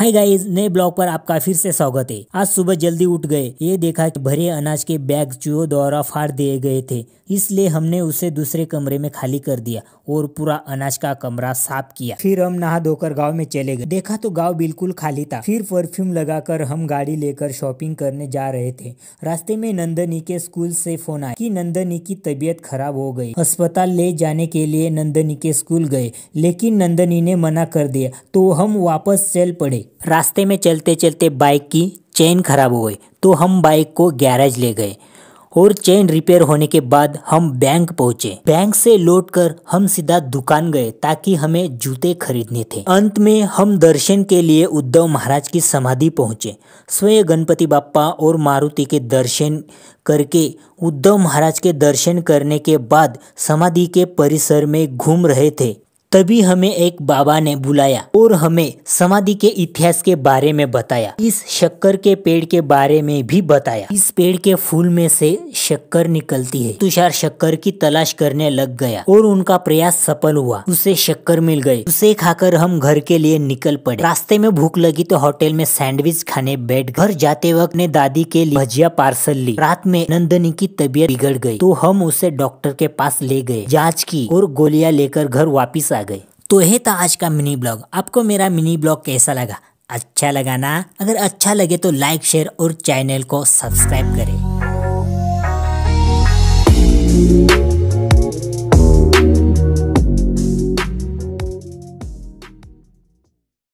Hi guys नए blog पर आपका फिर से स्वागत है आज सुबह जल्दी उठ गए ये देखा कि भरे अनाज के बैग चूहों द्वारा फाड़ दिए गए थे इसलिए हमने उसे दूसरे कमरे में खाली कर दिया और पूरा अनाज का कमरा साफ किया फिर हम नहा धोकर गाँव में चले गए देखा तो गाँव बिल्कुल खाली था फिर परफ्यूम लगाकर हम गाड़ी लेकर शॉपिंग करने जा रहे थे रास्ते में नंदनी के स्कूल से फोन आया कि नंदनी की तबीयत खराब हो गई अस्पताल ले जाने के लिए नंदनी के स्कूल गए लेकिन नंदनी ने मना कर दिया तो हम वापस चल पड़े रास्ते में चलते चलते बाइक की चेन खराब हो गई तो हम बाइक को गैरेज ले गए और चेन रिपेयर होने के बाद हम बैंक पहुंचे बैंक से लौटकर हम सीधा दुकान गए ताकि हमें जूते खरीदने थे अंत में हम दर्शन के लिए उद्धव महाराज की समाधि पहुंचे स्वयं गणपति बापा और मारुति के दर्शन करके उद्धव महाराज के दर्शन करने के बाद समाधि के परिसर में घूम रहे थे तभी हमें एक बाबा ने बुलाया और हमें समाधि के इतिहास के बारे में बताया इस शक्कर के पेड़ के बारे में भी बताया इस पेड़ के फूल में से शक्कर निकलती है तुषार शक्कर की तलाश करने लग गया और उनका प्रयास सफल हुआ उसे शक्कर मिल गई उसे खाकर हम घर के लिए निकल पड़े रास्ते में भूख लगी तो होटल में सैंडविच खाने बैठ घर जाते वक्त ने दादी के लिए भजिया पार्सल ली रात में नंदनी की तबीयत बिगड़ गई तो हम उसे डॉक्टर के पास ले गए जांच की और गोलियां लेकर घर वापिस आ गए तो यह था आज का मिनी ब्लॉग आपको मेरा मिनी ब्लॉग कैसा लगा अच्छा लगा ना अगर अच्छा लगे तो लाइक शेयर और चैनल को सब्सक्राइब करें you.